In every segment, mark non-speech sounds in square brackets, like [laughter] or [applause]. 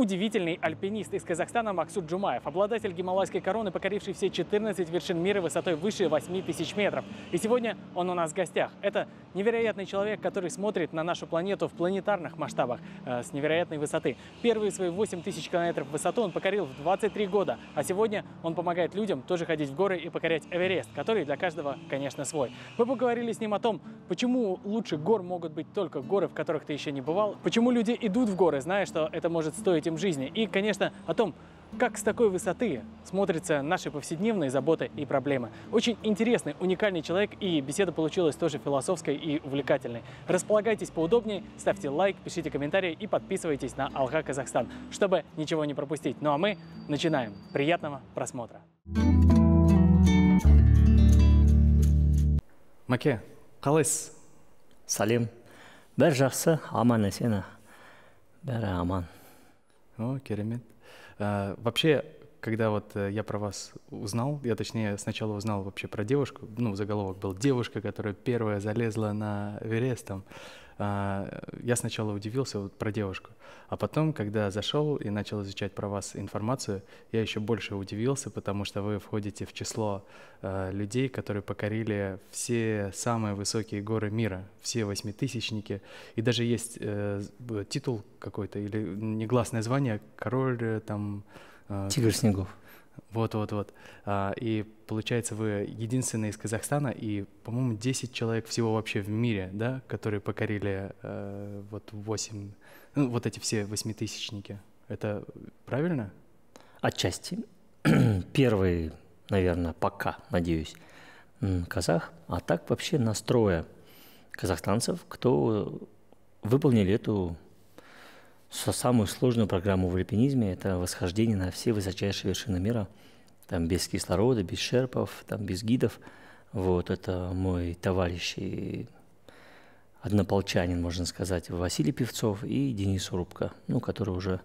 удивительный альпинист из Казахстана Максут Джумаев, обладатель гималайской короны, покоривший все 14 вершин мира высотой выше 8 тысяч метров. И сегодня он у нас в гостях. Это невероятный человек, который смотрит на нашу планету в планетарных масштабах э, с невероятной высоты. Первые свои 8 тысяч километров высоту он покорил в 23 года, а сегодня он помогает людям тоже ходить в горы и покорять Эверест, который для каждого, конечно, свой. Мы поговорили с ним о том, почему лучше гор могут быть только горы, в которых ты еще не бывал, почему люди идут в горы, зная, что это может стоить этим жизни. И, конечно, о том, как с такой высоты смотрятся наши повседневные заботы и проблемы. Очень интересный, уникальный человек, и беседа получилась тоже философской и увлекательной. Располагайтесь поудобнее, ставьте лайк, пишите комментарии и подписывайтесь на Алга Казахстан, чтобы ничего не пропустить. Ну а мы начинаем. Приятного просмотра. Маке, қалайсыз Салим, бәрі жақсы аман есен а. Бер аман ну, о керемет ә, э, вообще когда вот э, я про вас узнал, я точнее сначала узнал вообще про девушку, ну, заголовок был «Девушка, которая первая залезла на Верест», там, а, я сначала удивился вот про девушку, а потом, когда зашел и начал изучать про вас информацию, я еще больше удивился, потому что вы входите в число э, людей, которые покорили все самые высокие горы мира, все восьмитысячники, и даже есть э, титул какой-то или негласное звание король там а, Тигр снегов. Вот-вот-вот. А, и получается, вы единственные из Казахстана, и, по-моему, 10 человек всего вообще в мире, да, которые покорили э, вот 8, ну, вот эти все восьмитысячники. Это правильно? Отчасти. [clears throat] Первый, наверное, пока, надеюсь, казах, а так вообще настроя казахстанцев, кто выполнили эту самую сложную программу в альпинизме – это восхождение на все высочайшие вершины мира. Там без кислорода, без шерпов, там без гидов. Вот это мой товарищ и однополчанин, можно сказать, Василий Певцов и Денис Урубко, ну, который уже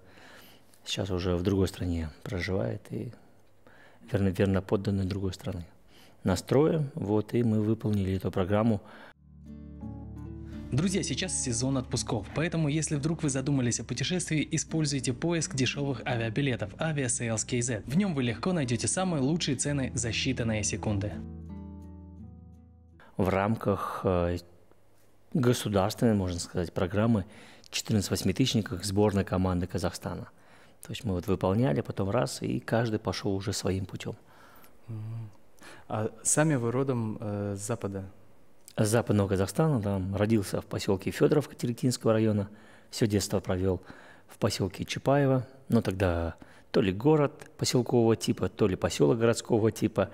сейчас уже в другой стране проживает и верно, верно подданный другой страны. Настроим, вот, и мы выполнили эту программу Друзья, сейчас сезон отпусков, поэтому если вдруг вы задумались о путешествии, используйте поиск дешевых авиабилетов Aviasales.kz. В нем вы легко найдете самые лучшие цены за считанные секунды. В рамках э, государственной, можно сказать, программы 14 восьмитысячниках сборной команды Казахстана. То есть мы вот выполняли, потом раз, и каждый пошел уже своим путем. А сами вы родом э, с Запада, западного Казахстана, там родился в поселке Федоров Катеретинского района, все детство провел в поселке Чапаева, но ну, тогда то ли город поселкового типа, то ли поселок городского типа,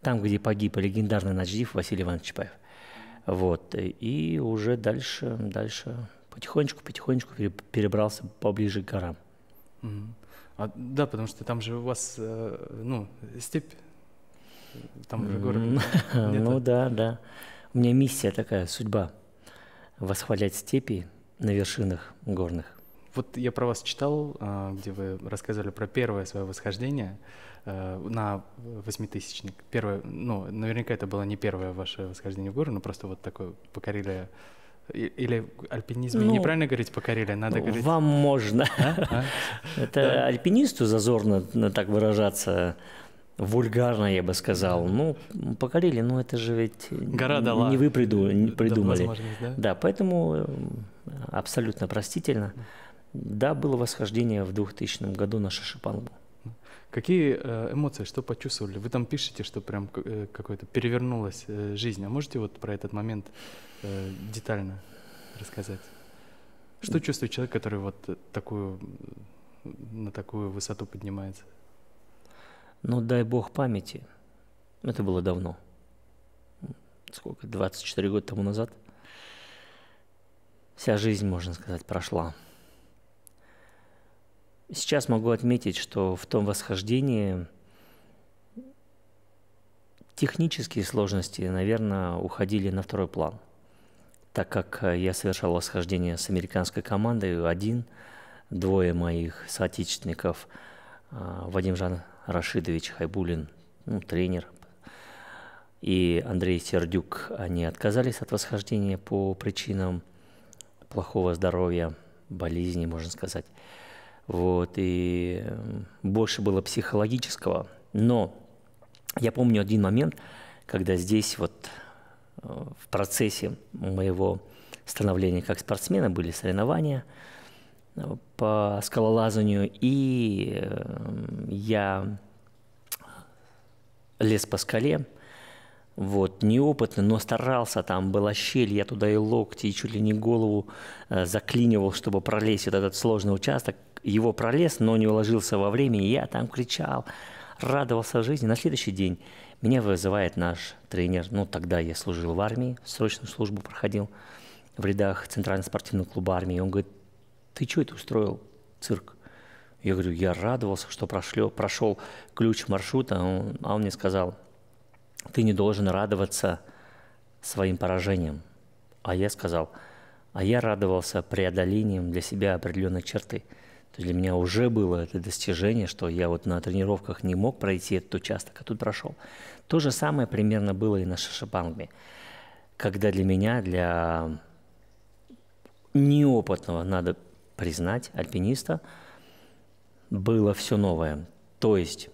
там, где погиб легендарный ночдив Василий Иванович Чапаев. Вот, и уже дальше, дальше потихонечку-потихонечку перебрался поближе к горам. Mm-hmm. А, да, потому что там же у вас, э, ну, степь, э, там же горы. [laughs] Ну да, да. У меня миссия такая, судьба – восхвалять степи на вершинах горных. Вот я про вас читал, а, где вы рассказывали про первое свое восхождение э, на восьмитысячник. Первое, ну, наверняка это было не первое ваше восхождение в горы, но просто вот такое покорили или альпинизм ну, неправильно говорить покорили, надо ну, говорить. Вам можно. А? А? [laughs] Это альпинисту зазорно так выражаться вульгарно, я бы сказал. Ну, покорили, но это же ведь Гора дала. не вы приду, не придумали. Да, да? да, поэтому э, абсолютно простительно. Да, было восхождение в 2000 году на Шишипангу. Какие э, эмоции, что почувствовали? Вы там пишете, что прям э, какое-то перевернулась жизнь. А можете вот про этот момент детально рассказать? Что чувствует человек, который вот такую, на такую высоту поднимается? Но дай бог памяти, это было давно, сколько, 24 года тому назад, вся жизнь, можно сказать, прошла. Сейчас могу отметить, что в том восхождении технические сложности, наверное, уходили на второй план, так как э, я совершал восхождение с американской командой один, двое моих соотечественников, э, Вадим Жан Рашидович Хайбулин, ну, тренер, и Андрей Сердюк, они отказались от восхождения по причинам плохого здоровья, болезни, можно сказать. Вот, и э, больше было психологического. Но я помню один момент, когда здесь вот э, в процессе моего становления как спортсмена были соревнования – по скалолазанию, и э, я лез по скале, вот, неопытный, но старался, там была щель, я туда и локти, и чуть ли не голову э, заклинивал, чтобы пролезть вот этот сложный участок. Его пролез, но не уложился во времени. я там кричал, радовался жизни. На следующий день меня вызывает наш тренер, ну, тогда я служил в армии, срочную службу проходил в рядах Центрального спортивного клуба армии. Он говорит, ты что это устроил, цирк? Я говорю, я радовался, что прошло, прошел ключ маршрута, он, а он мне сказал, ты не должен радоваться своим поражением. А я сказал, а я радовался преодолением для себя определенной черты. То есть для меня уже было это достижение, что я вот на тренировках не мог пройти этот участок, а тут прошел. То же самое примерно было и на шишипангме. Когда для меня, для неопытного надо признать, альпиниста, было все новое. То есть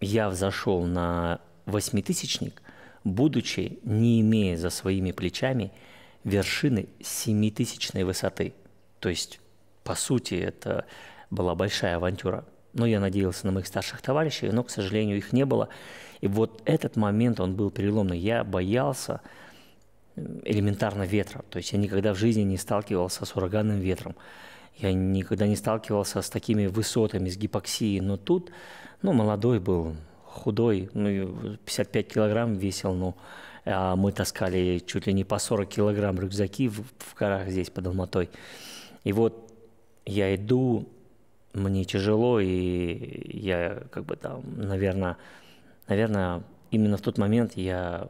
я взошел на восьмитысячник, будучи, не имея за своими плечами вершины семитысячной высоты. То есть, по сути, это была большая авантюра. Но я надеялся на моих старших товарищей, но, к сожалению, их не было. И вот этот момент, он был переломный. Я боялся э, элементарно ветра. То есть я никогда в жизни не сталкивался с ураганным ветром. Я никогда не сталкивался с такими высотами, с гипоксией, но тут, ну, молодой был, худой, ну, 55 килограмм весил, но ну, а мы таскали чуть ли не по 40 килограмм рюкзаки в, в горах здесь, под Алматой. И вот я иду, мне тяжело, и я как бы там, наверное, наверное, именно в тот момент я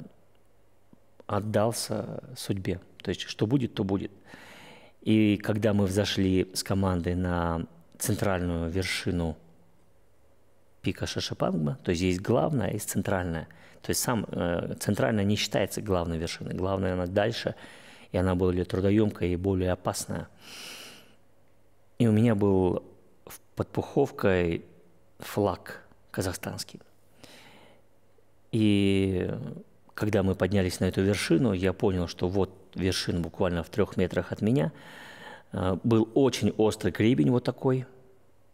отдался судьбе. То есть, что будет, то будет. И когда мы взошли с командой на центральную вершину пика Шашапангма, то есть есть главная, есть центральная. То есть сам э, центральная не считается главной вершиной. Главная она дальше, и она более трудоемкая и более опасная. И у меня был под пуховкой флаг казахстанский. И когда мы поднялись на эту вершину, я понял, что вот вершин буквально в трех метрах от меня. А, был очень острый гребень вот такой.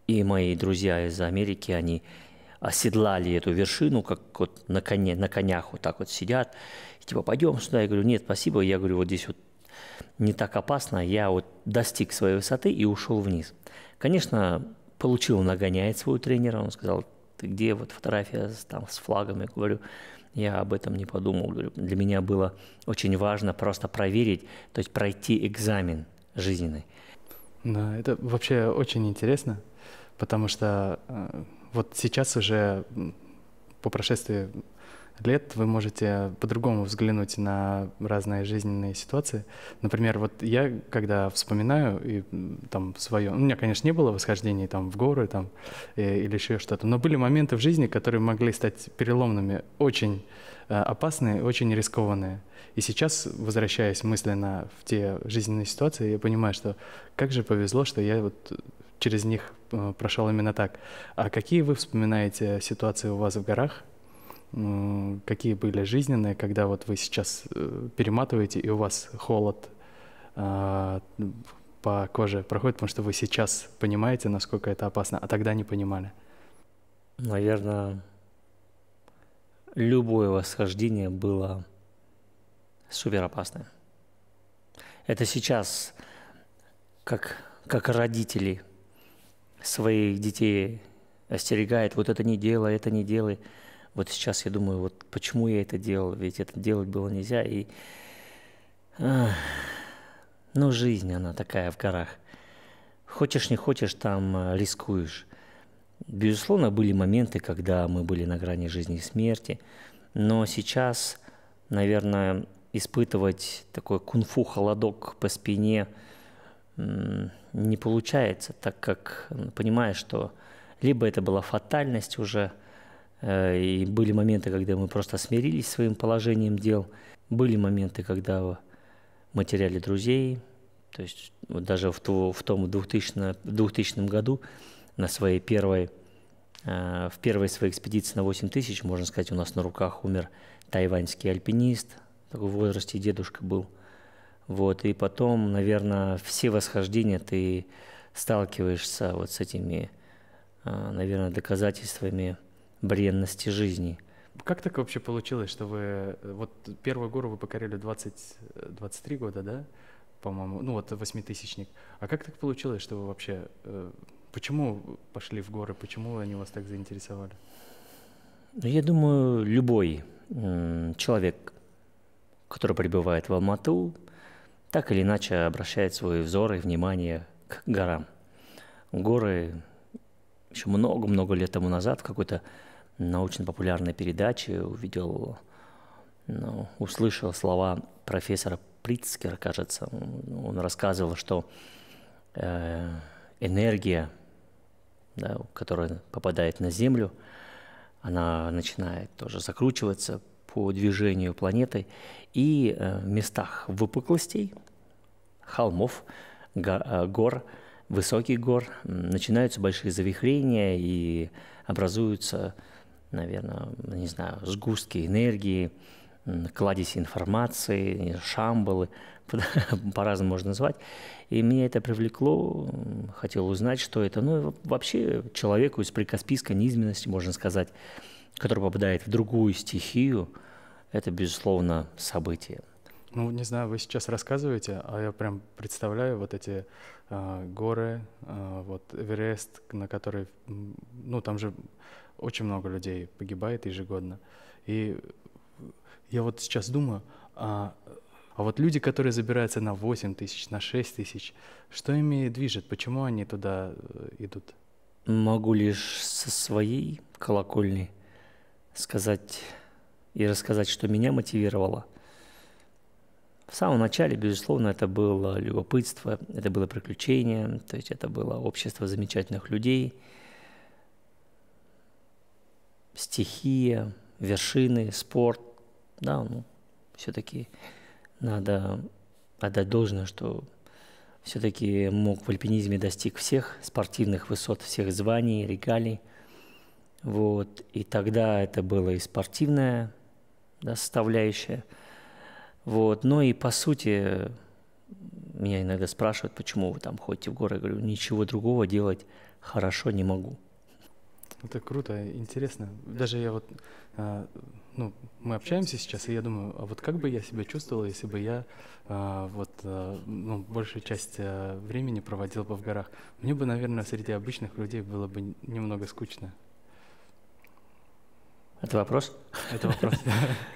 И мои друзья из Америки, они оседлали эту вершину, как вот на, коне, на конях вот так вот сидят. И типа, пойдем сюда. Я говорю, нет, спасибо. Я говорю, вот здесь вот не так опасно. Я вот достиг своей высоты и ушел вниз. Конечно, получил нагоняет своего тренера. Он сказал, ты где вот фотография там, с флагом? Я говорю, я об этом не подумал. Для меня было очень важно просто проверить, то есть пройти экзамен жизненный. Да, это вообще очень интересно, потому что э, вот сейчас уже по прошествии лет вы можете по-другому взглянуть на разные жизненные ситуации. Например, вот я, когда вспоминаю и там свое... У меня, конечно, не было восхождений там в горы там и, э, или еще что-то, но были моменты в жизни, которые могли стать переломными, очень э, опасные, очень рискованные. И сейчас, возвращаясь мысленно в те жизненные ситуации, я понимаю, что как же повезло, что я вот через них э, прошел именно так. А какие вы вспоминаете ситуации у вас в горах, какие были жизненные, когда вот вы сейчас э, перематываете, и у вас холод а, по коже проходит, потому что вы сейчас понимаете, насколько это опасно, а тогда не понимали? Наверное, любое восхождение было супер опасным. Это сейчас, как, как родители своих детей остерегает, вот это не делай, это не делай. Вот сейчас я думаю, вот почему я это делал, ведь это делать было нельзя. И, ну, жизнь она такая в горах. Хочешь не хочешь, там э, рискуешь. Безусловно, были моменты, когда мы были на грани жизни и смерти, но сейчас, наверное, испытывать такой кунфу холодок по спине не получается, так как понимаешь, что либо это была фатальность уже – Э, и были моменты, когда мы просто смирились с своим положением дел. Были моменты, когда мы теряли друзей. То есть вот даже в, ту, в том 2000, 2000 году на своей первой, э, в первой своей экспедиции на 8 тысяч, можно сказать, у нас на руках умер тайваньский альпинист. такой В возрасте дедушка был. Вот, и потом, наверное, все восхождения ты сталкиваешься вот с этими, э, наверное, доказательствами, бренности жизни. Как так вообще получилось, что вы... Э, вот первую гору вы покорили 20, 23 года, да? По-моему, ну вот восьмитысячник. А как так получилось, что вы вообще... Э, почему пошли в горы? Почему они вас так заинтересовали? Ну, я думаю, любой человек, который прибывает в Алмату, так или иначе обращает свои взоры и внимание к горам. Горы еще много-много лет тому назад в какой-то научно-популярной передачи увидел, ну, услышал слова профессора Притцкера, кажется. Он рассказывал, что э, энергия, да, которая попадает на Землю, она начинает тоже закручиваться по движению планеты. И э, в местах выпуклостей, холмов, го, э, гор, высоких гор начинаются большие завихрения и образуются наверное, не знаю, сгустки энергии, кладезь информации, шамбалы, [laughs] по-разному можно назвать. И меня это привлекло, хотел узнать, что это. Ну, вообще человеку из прикаспийской низменности, можно сказать, который попадает в другую стихию, это, безусловно, событие. Ну, не знаю, вы сейчас рассказываете, а я прям представляю вот эти э, горы, э, вот Эверест, на который, ну, там же очень много людей погибает ежегодно. И я вот сейчас думаю, а, а вот люди, которые забираются на 8 тысяч, на 6 тысяч, что ими движет? Почему они туда э, идут? Могу лишь со своей колокольни сказать и рассказать, что меня мотивировало. В самом начале, безусловно, это было любопытство, это было приключение, то есть это было общество замечательных людей – стихия, вершины, спорт, да, ну, все-таки надо отдать должное, что все-таки мог в альпинизме достиг всех спортивных высот, всех званий, регалий. Вот. И тогда это было и спортивная да, составляющая. Вот. Но и по сути, меня иногда спрашивают, почему вы там ходите в горы. Я говорю, ничего другого делать хорошо не могу. Это круто, интересно. Даже я вот, а, ну, мы общаемся сейчас, и я думаю, а вот как бы я себя чувствовал, если бы я а, вот, а, ну, большую часть времени проводил бы в горах? Мне бы, наверное, среди обычных людей было бы немного скучно. Это вопрос? Это вопрос. [laughs]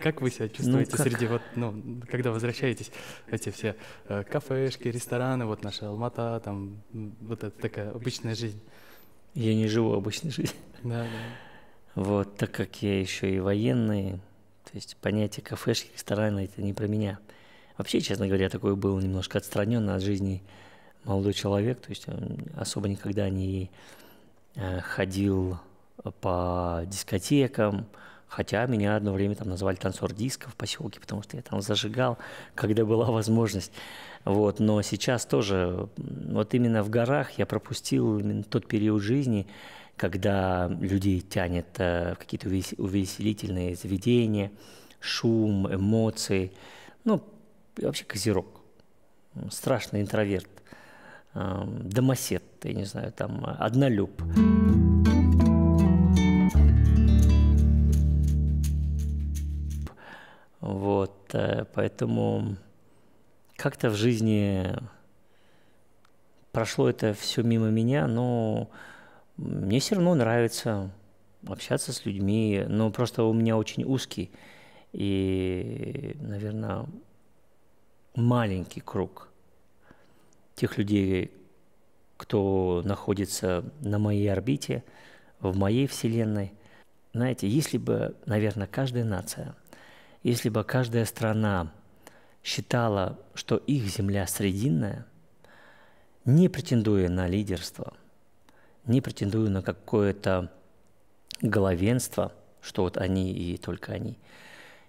Как вы себя ну, чувствуете среди вот, ну, когда возвращаетесь, эти все э, кафешки, рестораны, вот наша Алмата, там, вот это такая обычная жизнь? Я не живу обычной жизнью. Да, да. Вот, так как я еще и военный, то есть понятие кафешки, ресторана – это не про меня. Вообще, честно говоря, такой был немножко отстранен от жизни молодой человек, то есть он особо никогда не э, ходил по дискотекам, хотя меня одно время там назвали танцор дисков в поселке, потому что я там зажигал, когда была возможность. Вот, но сейчас тоже, вот именно в горах я пропустил именно тот период жизни, когда людей тянет э, в какие-то увеселительные заведения, шум, эмоции. Ну, вообще козерог. Страшный интроверт. Эм, домосед, я не знаю, там, однолюб. Вот, э, поэтому как-то в жизни прошло это все мимо меня, но мне все равно нравится общаться с людьми, но просто у меня очень узкий и, наверное, маленький круг тех людей, кто находится на моей орбите, в моей вселенной. Знаете, если бы, наверное, каждая нация, если бы каждая страна считала, что их земля срединная, не претендуя на лидерство, не претендуя на какое-то главенство, что вот они и только они.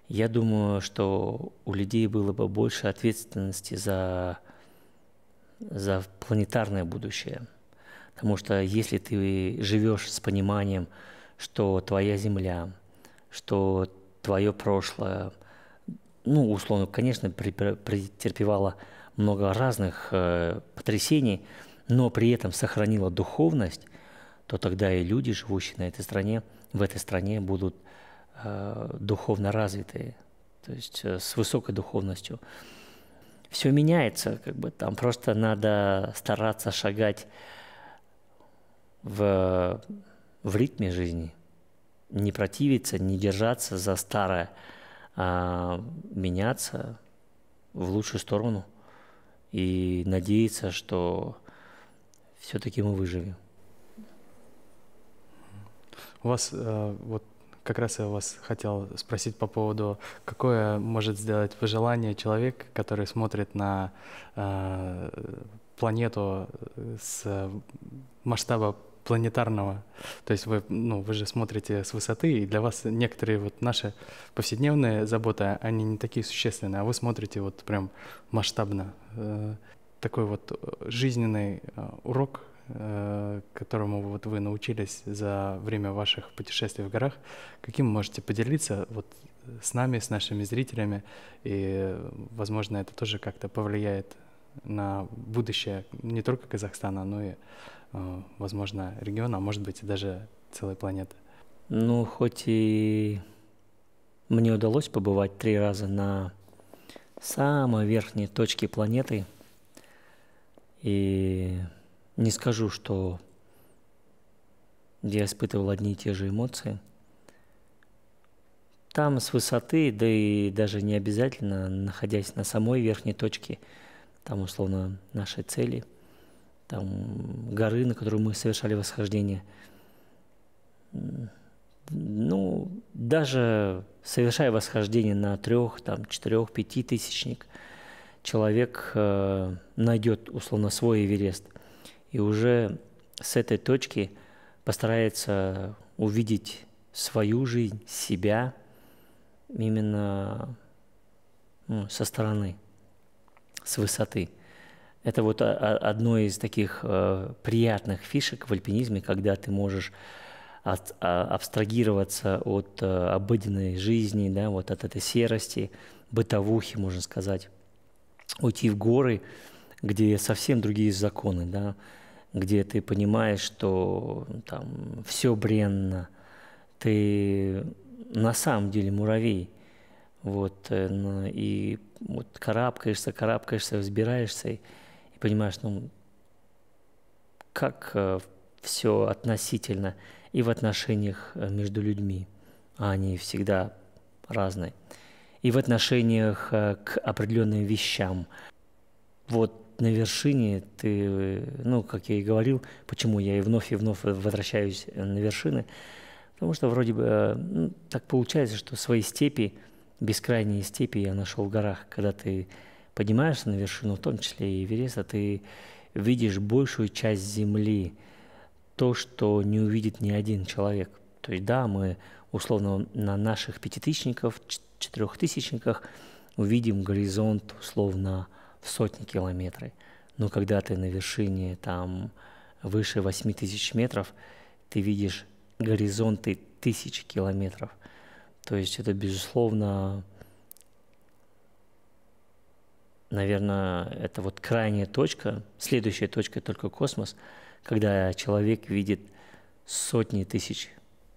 Я думаю, что у людей было бы больше ответственности за, за планетарное будущее. Потому что если ты живешь с пониманием, что твоя земля, что твое прошлое – ну, условно, конечно, претерпевала много разных э, потрясений, но при этом сохранила духовность, то тогда и люди, живущие на этой стране, в этой стране будут э, духовно развитые, то есть э, с высокой духовностью. Все меняется, как бы там просто надо стараться шагать в, в ритме жизни, не противиться, не держаться за старое, а меняться в лучшую сторону и надеяться, что все-таки мы выживем. У вас э, вот как раз я вас хотел спросить по поводу, какое может сделать пожелание человек, который смотрит на э, планету с масштаба планетарного. То есть вы, ну, вы же смотрите с высоты, и для вас некоторые вот наши повседневные заботы, они не такие существенные, а вы смотрите вот прям масштабно. Э, такой вот э, жизненный э, урок, которому вот вы научились за время ваших путешествий в горах, каким можете поделиться вот с нами, с нашими зрителями, и, возможно, это тоже как-то повлияет на будущее не только Казахстана, но и Э, возможно, региона, а может быть, даже целой планеты. Ну, хоть и мне удалось побывать три раза на самой верхней точке планеты, и не скажу, что я испытывал одни и те же эмоции. Там с высоты, да и даже не обязательно, находясь на самой верхней точке, там условно нашей цели – там, горы, на которую мы совершали восхождение. Ну, даже совершая восхождение на трех, там, четырех, пяти тысячник, человек э, найдет, условно, свой Эверест. И уже с этой точки постарается увидеть свою жизнь, себя именно ну, со стороны, с высоты – это вот одно из таких э, приятных фишек в альпинизме, когда ты можешь а, абстрагироваться от э, обыденной жизни, да, вот от этой серости, бытовухи, можно сказать, уйти в горы, где совсем другие законы, да, где ты понимаешь, что там все бренно, ты на самом деле муравей, вот, э, и вот карабкаешься, карабкаешься, взбираешься, и понимаешь, ну, как э, все относительно и в отношениях э, между людьми, а они всегда разные, и в отношениях э, к определенным вещам. Вот на вершине ты, ну, как я и говорил, почему я и вновь и вновь возвращаюсь э, на вершины, потому что вроде бы э, ну, так получается, что свои степи, бескрайние степи я нашел в горах, когда ты поднимаешься на вершину, в том числе и Эвереста, ты видишь большую часть Земли, то, что не увидит ни один человек. То есть да, мы условно на наших пятитысячников, четырехтысячниках увидим горизонт условно в сотни километров. Но когда ты на вершине там выше восьми тысяч метров, ты видишь горизонты тысяч километров. То есть это, безусловно, наверное, это вот крайняя точка, следующая точка только космос, когда человек видит сотни тысяч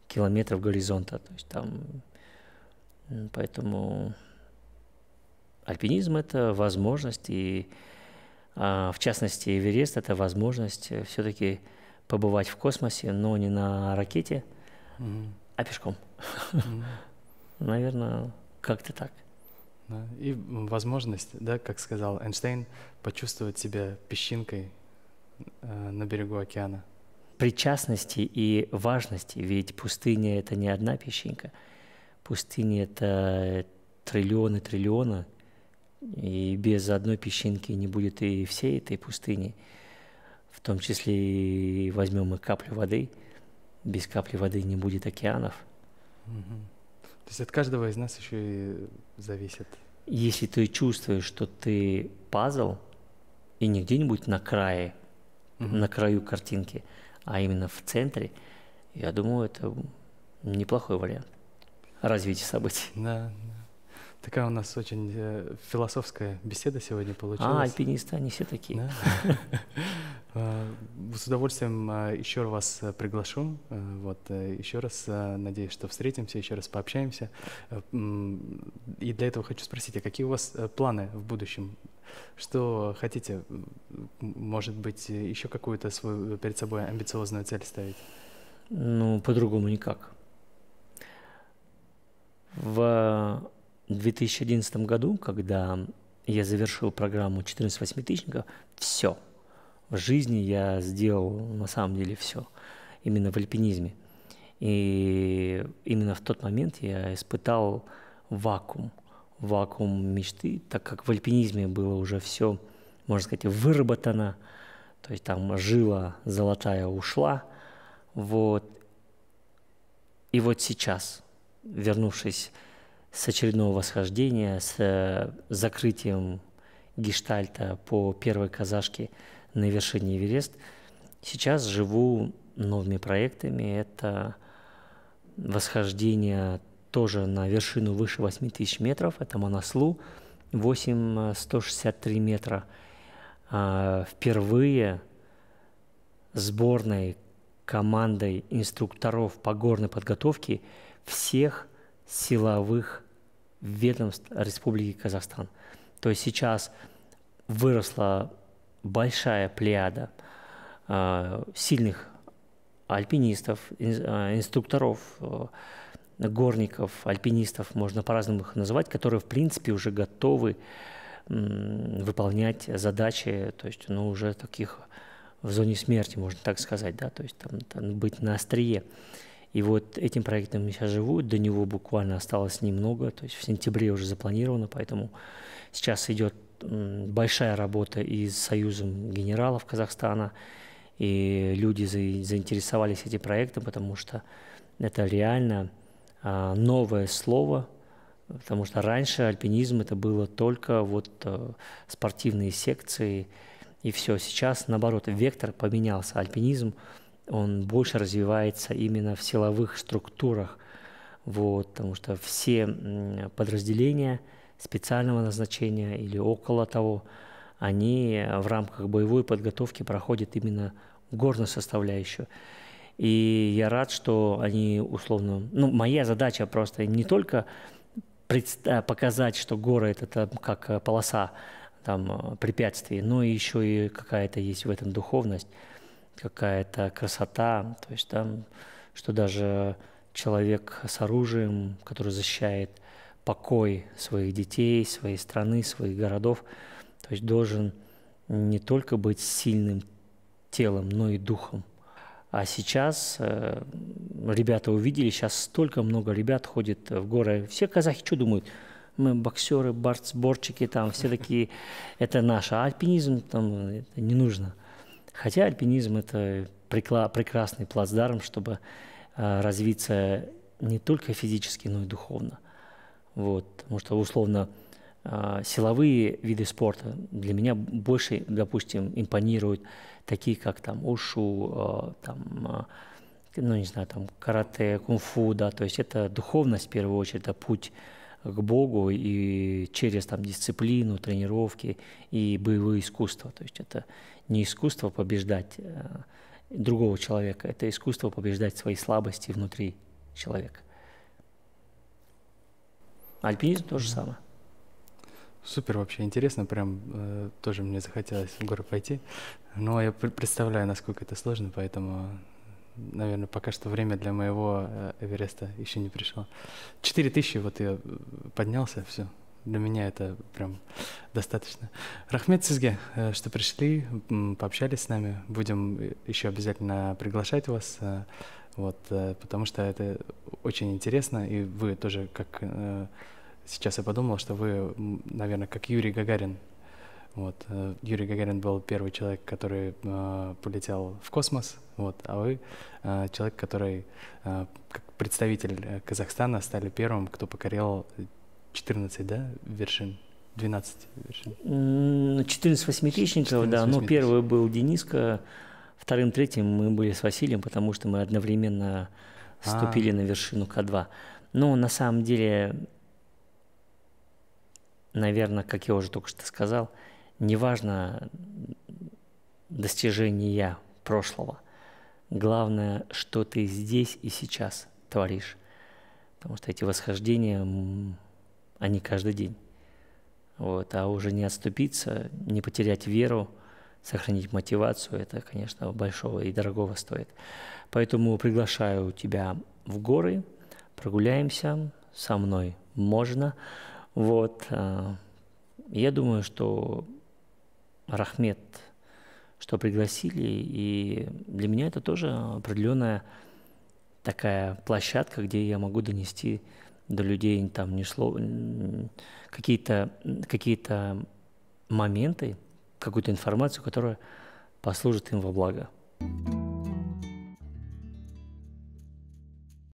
километров горизонта, то есть там, поэтому альпинизм это возможность и а, в частности, Эверест – это возможность все-таки побывать в космосе, но не на ракете, mm-hmm. а пешком. Mm-hmm. [laughs] Наверное, как-то так. Да? И возможность, да, как сказал Эйнштейн, почувствовать себя песчинкой э, на берегу океана. Причастности и важности, ведь пустыня — это не одна песчинка. Пустыня — это триллионы триллиона, и без одной песчинки не будет и всей этой пустыни. В том числе и возьмем и каплю воды. Без капли воды не будет океанов. Mm-hmm. То есть от каждого из нас еще и зависит. Если ты чувствуешь, что ты пазл, и не где-нибудь на крае, угу. на краю картинки, а именно в центре, я думаю, это неплохой вариант развития событий. Да, да. Такая у нас очень э, философская беседа сегодня а, получилась. А, альпинисты, они все такие. Да. [laughs] Э, с удовольствием э, еще вас э, приглашу. Вот, еще раз надеюсь, что встретимся, еще раз пообщаемся. И для этого хочу спросить, а какие у вас планы в будущем? Что хотите, может быть, еще какую-то свою перед собой амбициозную цель ставить? Ну, по-другому никак. В 2011 году, когда я завершил программу 14 восьмитысячников, все – в жизни я сделал на самом деле все, именно в альпинизме. И именно в тот момент я испытал вакуум, вакуум мечты, так как в альпинизме было уже все, можно сказать, выработано, то есть там жила золотая ушла, вот. И вот сейчас, вернувшись с очередного восхождения, с э, закрытием гештальта по первой казашке, на вершине Эверест. Сейчас живу новыми проектами. Это восхождение тоже на вершину выше 8 тысяч метров. Это Манаслу, 8163 э, метра. А, впервые сборной командой инструкторов по горной подготовке всех силовых ведомств Республики Казахстан. То есть сейчас выросло большая плеяда э, сильных альпинистов, э, инструкторов, э, горников, альпинистов, можно по-разному их называть, которые, в принципе, уже готовы выполнять задачи, то есть, ну, уже таких в зоне смерти, можно так сказать, да, то есть там, там быть на острие. И вот этим проектом я сейчас живу, до него буквально осталось немного, то есть в сентябре уже запланировано, поэтому сейчас идет большая работа и с Союзом генералов Казахстана, и люди заинтересовались этим проектом, потому что это реально а, новое слово, потому что раньше альпинизм это было только вот э, спортивные секции и все. Сейчас, наоборот, вектор поменялся. Альпинизм, он больше развивается именно в силовых структурах, вот, потому что все подразделения – специального назначения или около того, они в рамках боевой подготовки проходят именно горную составляющую. И я рад, что они условно... Ну, моя задача просто не только предста- э, показать, что горы – это там как э, полоса там, э, препятствий, но еще и какая-то есть в этом духовность, какая-то красота, то есть там, что даже человек с оружием, который защищает – покой своих детей, своей страны, своих городов. То есть должен не только быть сильным телом, но и духом. А сейчас э, ребята увидели, сейчас столько много ребят ходит в горы. Все казахи что думают? Мы боксеры, борцборчики там, все такие, [laughs] это наше. А альпинизм там это не нужно. Хотя альпинизм это прикла- прекрасный плацдарм, чтобы э, развиться не только физически, но и духовно. Вот, потому что, условно, а, силовые виды спорта для меня больше, допустим, импонируют такие, как там ушу, а, там, а, ну, не знаю, там, карате, кунг-фу, да, то есть это духовность, в первую очередь, это путь к Богу и через там дисциплину, тренировки и боевые искусства. То есть это не искусство побеждать другого человека, это искусство побеждать свои слабости внутри человека. Альпинизм то же самое. Супер вообще интересно, прям э, тоже мне захотелось в горы пойти. Но я представляю, насколько это сложно, поэтому, наверное, пока что время для моего э, Эвереста еще не пришло. Четыре тысячи, вот я э, поднялся, все. Для меня это прям достаточно. Рахмет Сизге, э, что пришли, пообщались с нами. Будем э, еще обязательно приглашать вас. Э, вот, э, потому что это очень интересно, и вы тоже, как э, сейчас я подумал, что вы, наверное, как Юрий Гагарин. Вот, э, Юрий Гагарин был первый человек, который полетел в космос, вот, а вы человек, который, как представитель Казахстана, стали первым, кто покорил 14, да, вершин? 12 вершин? 14 восьмиречников, 14 да, но первый был Дениска, Вторым, третьим мы были с Василием, потому что мы одновременно а. ступили а -а -а. на вершину К2. Но ну, на самом деле, наверное, как я уже только что сказал, неважно достижения прошлого. Главное, что ты здесь и сейчас творишь. Потому что эти восхождения, они каждый день. Вот, а уже не отступиться, не потерять веру – сохранить мотивацию, это, конечно, большого и дорогого стоит. Поэтому приглашаю тебя в горы, прогуляемся, со мной можно. Вот, э, я думаю, что Рахмет, что пригласили, и для меня это тоже определенная такая площадка, где я могу донести до людей там не слов, какие-то какие, -то, какие -то моменты, какую-то информацию, которая послужит им во благо.